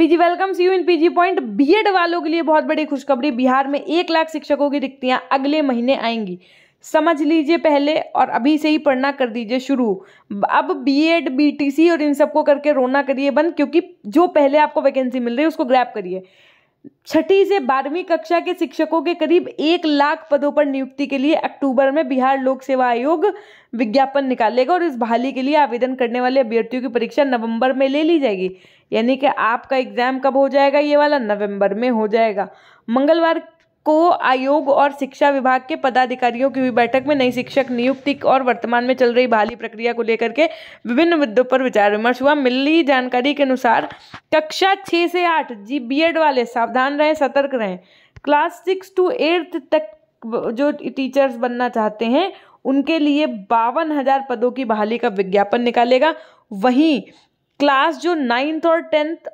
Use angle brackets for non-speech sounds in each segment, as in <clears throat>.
PG welcomes you in PG point BEd वालों के लिए बहुत बड़ी खुशखबरी बिहार में एक लाख शिक्षकों की रिक्तियां अगले महीने आएंगी समझ लीजिए पहले और अभी से ही पढ़ना कर दीजिए शुरू अब बीएड बीटीसी और इन सबको करके रोना करिए बंद क्योंकि जो पहले आपको वैकेंसी मिल रही है उसको ग्रैप करिए छठी से बारहवीं कक्षा के शिक्षकों के करीब एक लाख पदों पर नियुक्ति के लिए अक्टूबर में बिहार लोक सेवा आयोग विज्ञापन निकालेगा और इस बहाली के लिए आवेदन करने वाले अभ्यर्थियों की परीक्षा नवंबर में ले ली जाएगी यानी कि आपका एग्जाम कब हो जाएगा ये वाला नवंबर में हो जाएगा मंगलवार को आयोग और शिक्षा विभाग के पदाधिकारियों की हुई बैठक में नई शिक्षक नियुक्ति और वर्तमान में चल रही बहाली प्रक्रिया को लेकर के विभिन्न मुद्दों पर विचार विमर्श हुआ मिली जानकारी के अनुसार कक्षा छः से आठ जी एड वाले सावधान रहें सतर्क रहें क्लास सिक्स टू एट्थ तक जो टीचर्स बनना चाहते हैं उनके लिए बावन हज़ार पदों की बहाली का विज्ञापन निकालेगा वहीं क्लास जो नाइन्थ और टेंथ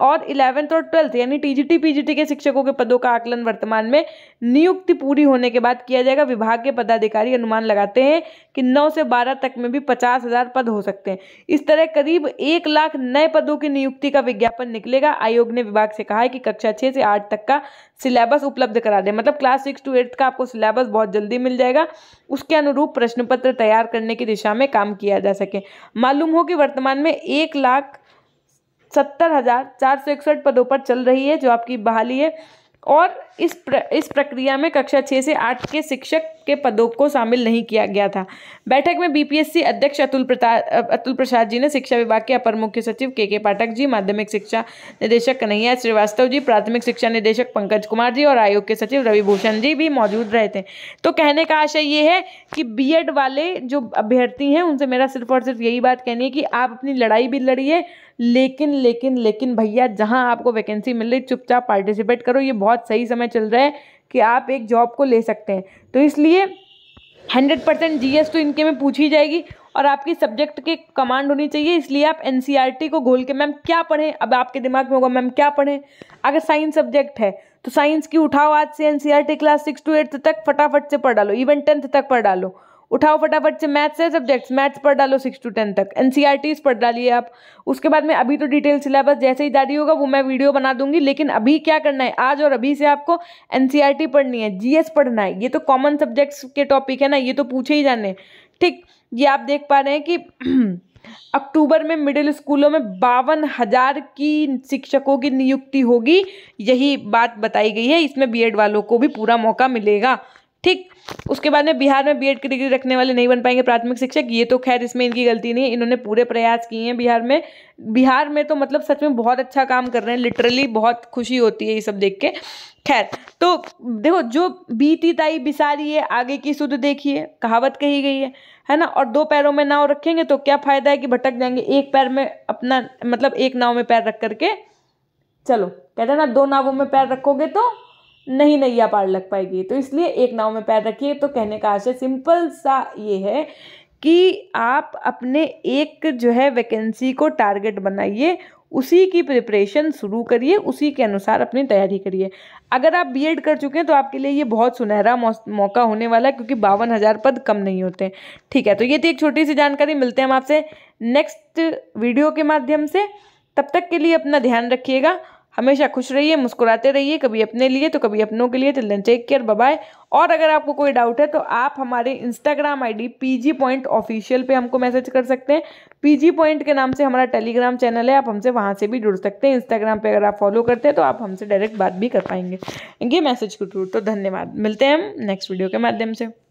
और इलेवेंथ और ट्वेल्थ यानी टीजीटी पीजीटी के शिक्षकों के पदों का आकलन वर्तमान में नियुक्ति पूरी होने के बाद किया जाएगा विभाग के पदाधिकारी अनुमान लगाते हैं कि 9 से 12 तक में भी पचास हजार पद हो सकते हैं इस तरह करीब एक लाख नए पदों की नियुक्ति का विज्ञापन निकलेगा आयोग ने विभाग से कहा है कि कक्षा छः से आठ तक का सिलेबस उपलब्ध करा दें मतलब क्लास सिक्स टू एट्थ का आपको सिलेबस बहुत जल्दी मिल जाएगा उसके अनुरूप प्रश्न पत्र तैयार करने की दिशा में काम किया जा सके मालूम हो कि वर्तमान में एक लाख सत्तर हज़ार चार सौ इकसठ पदों पर चल रही है जो आपकी बहाली है और इस प्र, इस प्रक्रिया में कक्षा छः से आठ के शिक्षक के पदों को शामिल नहीं किया गया था बैठक में बीपीएससी अध्यक्ष अतुल प्रताप अतुल प्रसाद जी ने शिक्षा विभाग के अपर मुख्य सचिव के के पाठक जी माध्यमिक शिक्षा निदेशक कन्हैया श्रीवास्तव जी प्राथमिक शिक्षा निदेशक पंकज कुमार जी और आयोग के सचिव रविभूषण जी भी मौजूद रहे थे तो कहने का आशय ये है कि बी वाले जो अभ्यर्थी हैं उनसे मेरा सिर्फ और सिर्फ यही बात कहनी है कि आप अपनी लड़ाई भी लड़िए लेकिन लेकिन लेकिन भैया जहां आपको वैकेंसी मिल रही चुपचाप पार्टिसिपेट करो ये बहुत सही समय चल रहा है कि आप एक जॉब को ले सकते हैं तो इसलिए हंड्रेड परसेंट जी तो इनके में पूछी जाएगी और आपकी सब्जेक्ट के कमांड होनी चाहिए इसलिए आप एन e को घोल के मैम क्या पढ़ें अब आपके दिमाग में होगा मैम क्या पढ़ें अगर साइंस सब्जेक्ट है तो साइंस की उठाओ आज से in class six to eighth तक फटाफट से पढ़ डालो इवन टेंथ तक पढ़ डालो उठाओ फटाफट से मैथ्स है सब्जेक्ट्स मैथ्स पढ़ डालो सिक्स टू टेन तक एन e पढ़ डालिए आप उसके बाद में अभी तो डिटेल सिलेबस जैसे ही जारी होगा वो मैं वीडियो बना दूंगी लेकिन अभी क्या करना है आज और अभी से आपको एन e पढ़नी है जी पढ़ना है ये तो कॉमन सब्जेक्ट्स के टॉपिक है ना ये तो पूछे ही जाने ठीक ये आप देख पा रहे हैं कि <clears throat> अक्टूबर में मिडिल स्कूलों में बावन हजार की शिक्षकों की नियुक्ति होगी यही बात बताई गई है इसमें बीएड वालों को भी पूरा मौका मिलेगा ठीक उसके बाद में बिहार में बीएड की डिग्री रखने वाले नहीं बन पाएंगे प्राथमिक शिक्षक ये तो खैर इसमें इनकी गलती नहीं है इन्होंने पूरे प्रयास किए हैं बिहार में बिहार में तो मतलब सच में बहुत अच्छा काम कर रहे हैं लिटरली बहुत खुशी होती है ये सब देख के खैर तो देखो जो बीती ताई बिसारी है आगे की सुध देखिए कहावत कही गई है है ना और दो पैरों में नाव रखेंगे तो क्या फ़ायदा है कि भटक जाएंगे एक पैर में अपना मतलब एक नाव में पैर रख करके चलो कहते हैं ना दो नावों में पैर रखोगे तो नहीं नैया पार लग पाएगी तो इसलिए एक नाव में पैर रखिए तो कहने का आशय सिंपल सा ये है कि आप अपने एक जो है वैकेंसी को टारगेट बनाइए उसी की प्रिपरेशन शुरू करिए उसी के अनुसार अपनी तैयारी करिए अगर आप बीएड कर चुके हैं तो आपके लिए ये बहुत सुनहरा मौका होने वाला है क्योंकि बावन हज़ार पद कम नहीं होते ठीक है तो ये थी एक छोटी सी जानकारी मिलते हैं हम आपसे नेक्स्ट वीडियो के माध्यम से तब तक के लिए अपना ध्यान रखिएगा हमेशा खुश रहिए मुस्कुराते रहिए कभी अपने लिए तो कभी अपनों के लिए टिल टेक केयर बाय और अगर आपको कोई डाउट है तो आप हमारे Instagram ID PG point official पे हमको मैसेज कर सकते हैं पीजी पॉइंट के नाम से हमारा टेलीग्राम चैनल है आप हमसे वहाँ से भी जुड़ सकते हैं इंस्टाग्राम पर अगर आप फॉलो करते हैं तो आप हमसे डायरेक्ट बात भी कर पाएंगे ये मैसेज के थ्रू तो धन्यवाद मिलते हैं हम नेक्स्ट वीडियो के माध्यम से